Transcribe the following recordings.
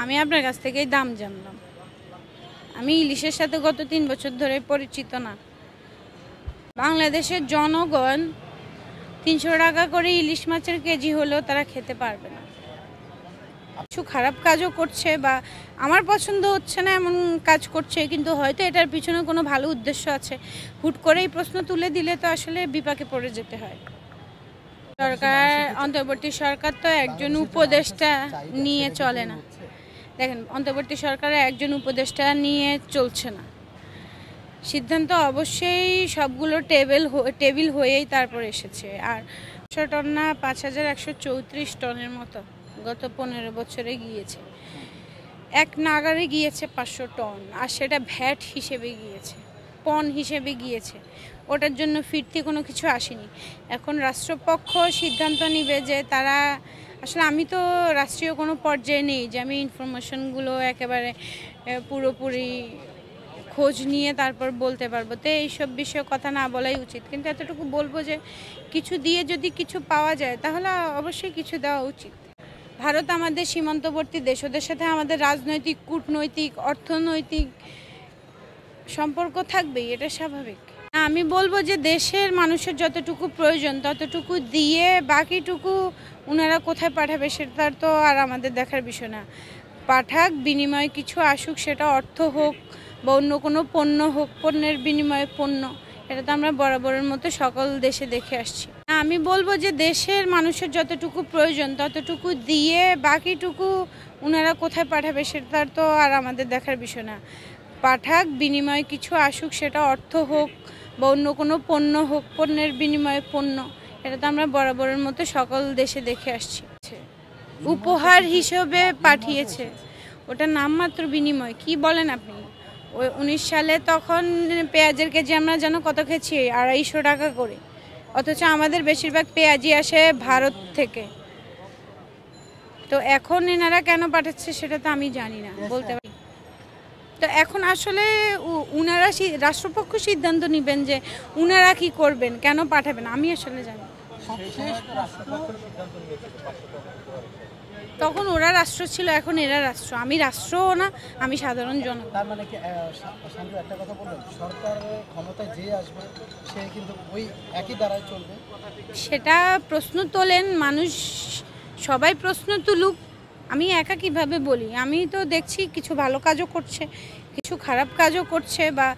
আমি আপনার কাছ থেকেই দাম জানলাম আমি ইলিশের সাথে গত তিন বছর ধরে পরিচিত না বাংলাদেশের জনগণ তিনশো টাকা করে ইলিশ মাছের কেজি হলেও তারা খেতে পারবে না কিছু খারাপ কাজও করছে বা আমার পছন্দ হচ্ছে না এমন কাজ করছে কিন্তু হয়তো এটার পিছনে কোনো ভালো উদ্দেশ্য আছে হুট করে এই প্রশ্ন তুলে দিলে তো আসলে বিপাকে পড়ে যেতে হয় সরকার অন্তর্বর্তী সরকার তো একজন উপদেষ্টা নিয়ে চলে না দেখেন অন্তর্বর্তী সরকারে একজন উপদেষ্টা নিয়ে চলছে না সিদ্ধান্ত অবশ্যই সবগুলো টেবিল টেবিল হয়েই তারপর এসেছে আর একশো টন না পাঁচ হাজার একশো চৌত্রিশ টনের মতো গত পনেরো বছরে গিয়েছে এক নাগারে গিয়েছে পাঁচশো টন আর সেটা ভ্যাট হিসেবে গিয়েছে পণ হিসেবে গিয়েছে ওটার জন্য ফিরতি কোনো কিছু আসেনি এখন রাষ্ট্রপক্ষ সিদ্ধান্ত নিবে যে তারা আসলে আমি তো রাষ্ট্রীয় কোনো পর্যায়ে নেই যে আমি ইনফরমেশনগুলো একেবারে পুরোপুরি খোঁজ নিয়ে তারপর বলতে পারবো তো এইসব বিষয়ে কথা না বলাই উচিত কিন্তু এতটুকু বলবো যে কিছু দিয়ে যদি কিছু পাওয়া যায় তাহলে অবশ্যই কিছু দেওয়া উচিত ভারত আমাদের সীমান্তবর্তী দেশ ওদের সাথে আমাদের রাজনৈতিক কূটনৈতিক অর্থনৈতিক সম্পর্ক থাকবেই এটা স্বাভাবিক আমি বলবো যে দেশের মানুষের যতটুকু প্রয়োজন ততটুকু দিয়ে বাকিটুকু ওনারা কোথায় পাঠাবে সেটার তো আর আমাদের দেখার বিষয় না পাঠাক বিনিময় কিছু আসুক সেটা অর্থ হোক বা অন্য কোনো পণ্য হোক পণ্যের বিনিময়ে পণ্য এটা তো আমরা বরাবরের মতো সকল দেশে দেখে আসছি আমি বলবো যে দেশের মানুষের যতটুকু প্রয়োজন ততটুকু দিয়ে বাকিটুকু ওনারা কোথায় পাঠাবে সেটার তো আর আমাদের দেখার বিষয় না পাঠাক বিনিময়ে কিছু আসুক সেটা অর্থ হোক বা অন্য কোনো পণ্য হোক পণ্যের বিনিময়ে পণ্য এটা তো আমরা বরাবরের মতো সকল দেশে দেখে আসছি উপহার হিসেবে পাঠিয়েছে ওটা নামমাত্র বিনিময় কি বলেন আপনি ওই উনিশ সালে তখন পেঁয়াজের কেজি আমরা যেন কত খেয়েছি আড়াইশো টাকা করে অথচ আমাদের বেশিরভাগ পেঁয়াজি আসে ভারত থেকে তো এখন এনারা কেন পাঠাচ্ছে সেটা তো আমি জানি না বলতে তো এখন আসলে উনারা রাষ্ট্রপক্ষ সিদ্ধান্ত নেবেন যে উনারা কি করবেন কেন পাঠাবেন আমি আসলে জানি তখন ওরা রাষ্ট্র ছিল এখন এরা রাষ্ট্র আমি রাষ্ট্রও না আমি সাধারণ জন তার মানে কি একটা কথা সরকার ক্ষমতায় যে আসবে সে কিন্তু ওই একই চলবে সেটা প্রশ্ন তোলেন মানুষ সবাই প্রশ্ন তুলুক আমি একা কিভাবে বলি আমি তো দেখছি কিছু ভালো কাজও করছে কিছু খারাপ কাজও করছে বা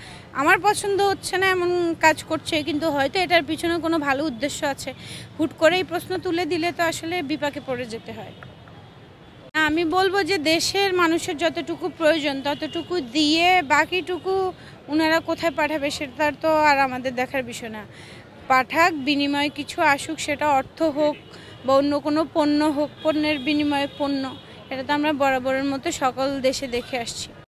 আমার পছন্দ হচ্ছে না এমন কাজ করছে কিন্তু হয়তো এটার পিছনে কোনো ভালো উদ্দেশ্য আছে হুট করে এই প্রশ্ন তুলে দিলে তো আসলে বিপাকে পড়ে যেতে হয় আমি বলবো যে দেশের মানুষের যতটুকু প্রয়োজন ততটুকু দিয়ে বাকিটুকু ওনারা কোথায় পাঠাবে সেটা তো আর আমাদের দেখার বিষয় না পাঠাক বিনিময় কিছু আসুক সেটা অর্থ হোক বা অন্য কোনো পণ্য হোক পণ্যের বিনিময়ে পণ্য এটা তো আমরা বরাবরের মতো সকল দেশে দেখে আসছি